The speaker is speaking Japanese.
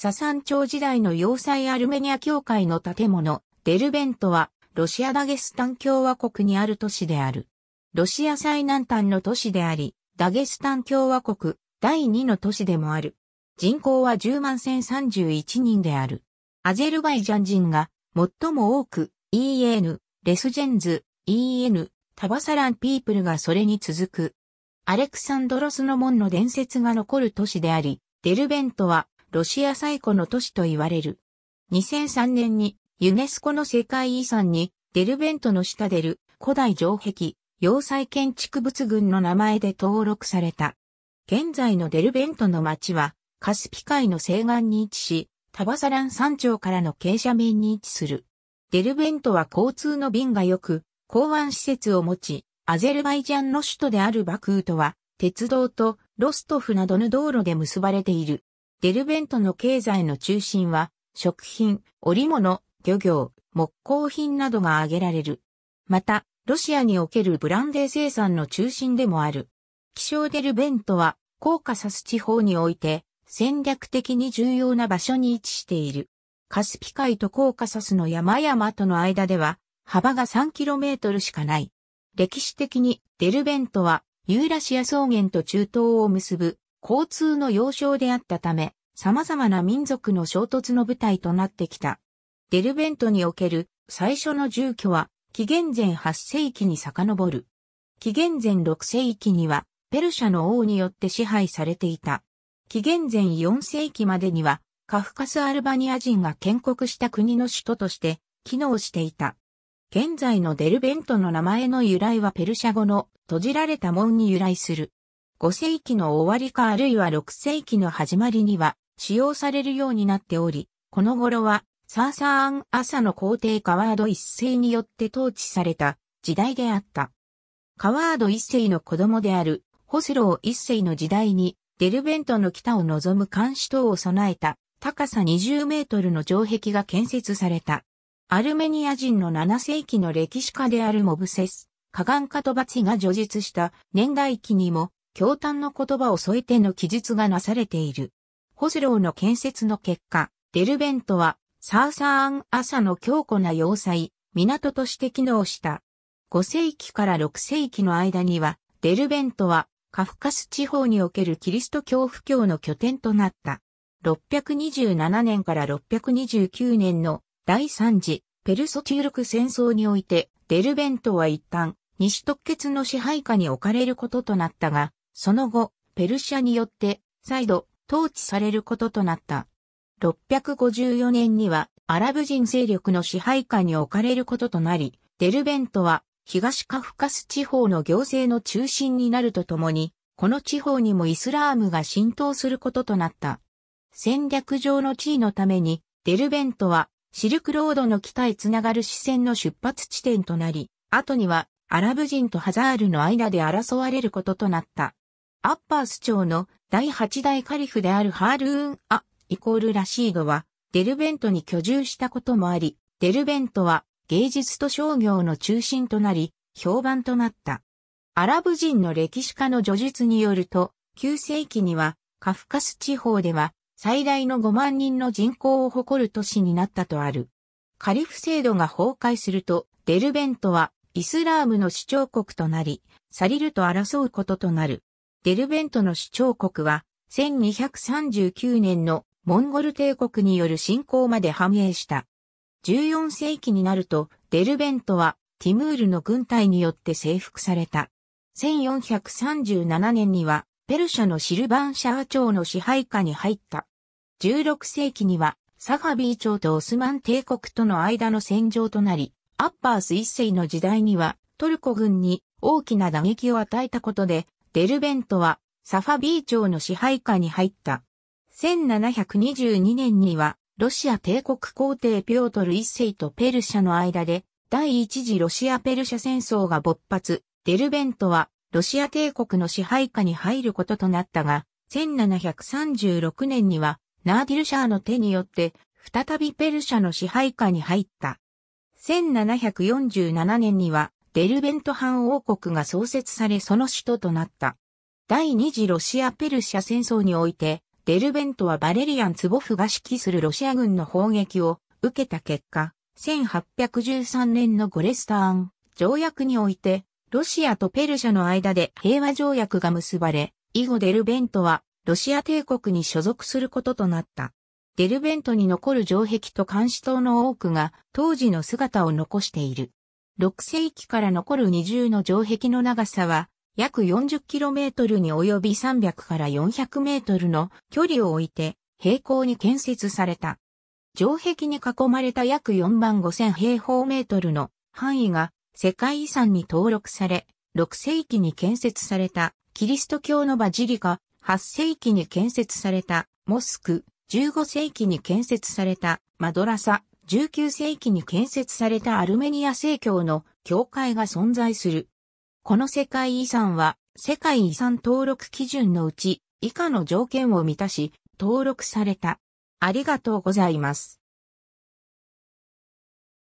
ササン朝時代の要塞アルメニア教会の建物、デルベントは、ロシアダゲスタン共和国にある都市である。ロシア最南端の都市であり、ダゲスタン共和国第2の都市でもある。人口は10万1031人である。アゼルバイジャン人が最も多く EN、レスジェンズ、EN、タバサランピープルがそれに続く。アレクサンドロスの門の伝説が残る都市であり、デルベントはロシア最古の都市と言われる。2003年にユネスコの世界遺産にデルベントの下出る古代城壁、要塞建築物群の名前で登録された。現在のデルベントの町はカスピ海の西岸に位置し、タバサラン山頂からの傾斜面に位置する。デルベントは交通の便が良く、港湾施設を持ち、アゼルバイジャンの首都であるバクーとは、鉄道とロストフなどの道路で結ばれている。デルベントの経済の中心は、食品、織物、漁業、木工品などが挙げられる。また、ロシアにおけるブランデー生産の中心でもある。気象デルベントは、コーカサス地方において、戦略的に重要な場所に位置している。カスピ海とコーカサスの山々との間では、幅が 3km しかない。歴史的にデルベントはユーラシア草原と中東を結ぶ交通の要衝であったため、様々な民族の衝突の舞台となってきた。デルベントにおける最初の住居は、紀元前8世紀に遡る。紀元前6世紀には、ペルシャの王によって支配されていた。紀元前4世紀までには、カフカスアルバニア人が建国した国の首都として機能していた。現在のデルベントの名前の由来はペルシャ語の閉じられた門に由来する。5世紀の終わりかあるいは6世紀の始まりには使用されるようになっており、この頃はサーサーン朝の皇帝カワード一世によって統治された時代であった。カワード一世の子供であるホスロー一世の時代にデルベントの北を望む監視塔を備えた高さ20メートルの城壁が建設された。アルメニア人の7世紀の歴史家であるモブセス、カガンカトバチが叙述した年代記にも驚嘆の言葉を添えての記述がなされている。ホスローの建設の結果、デルベントは、サーサーン朝の強固な要塞、港として機能した。5世紀から6世紀の間には、デルベントは、カフカス地方におけるキリスト教布教の拠点となった。627年から629年の第3次ペルソチュールク戦争において、デルベントは一旦、西特決の支配下に置かれることとなったが、その後、ペルシャによって再度統治されることとなった。654年にはアラブ人勢力の支配下に置かれることとなり、デルベントは東カフカス地方の行政の中心になるとともに、この地方にもイスラームが浸透することとなった。戦略上の地位のために、デルベントはシルクロードの北へつながる支線の出発地点となり、後にはアラブ人とハザールの間で争われることとなった。アッパース町の第8代カリフであるハールーン・ア・イコール・ラシードは、デルベントに居住したこともあり、デルベントは芸術と商業の中心となり、評判となった。アラブ人の歴史家の叙述によると、9世紀にはカフカス地方では最大の5万人の人口を誇る都市になったとある。カリフ制度が崩壊すると、デルベントはイスラームの主張国となり、サリルと争うこととなる。デルベントの主張国は、1239年のモンゴル帝国による侵攻まで繁栄した。14世紀になると、デルベントはティムールの軍隊によって征服された。1437年には、ペルシャのシルバンシャー朝の支配下に入った。16世紀には、サファビー朝とオスマン帝国との間の戦場となり、アッパース一世の時代には、トルコ軍に大きな打撃を与えたことで、デルベントは、サファビー朝の支配下に入った。1722年には、ロシア帝国皇帝ピョートル一世とペルシャの間で、第一次ロシア・ペルシャ戦争が勃発、デルベントは、ロシア帝国の支配下に入ることとなったが、1736年には、ナーディルシャーの手によって、再びペルシャの支配下に入った。1747年には、デルベント藩王国が創設されその首都となった。第二次ロシア・ペルシャ戦争において、デルベントはバレリアン・ツボフが指揮するロシア軍の砲撃を受けた結果、1813年のゴレスターン条約において、ロシアとペルシャの間で平和条約が結ばれ、以後デルベントはロシア帝国に所属することとなった。デルベントに残る城壁と監視塔の多くが当時の姿を残している。6世紀から残る二重の城壁の長さは、約 40km に及び300から 400m の距離を置いて、平行に建設された。城壁に囲まれた約4万5000平方メートルの範囲が世界遺産に登録され、6世紀に建設されたキリスト教のバジリカ、8世紀に建設されたモスク、15世紀に建設されたマドラサ、19世紀に建設されたアルメニア正教の教会が存在する。この世界遺産は世界遺産登録基準のうち以下の条件を満たし登録された。ありがとうございます。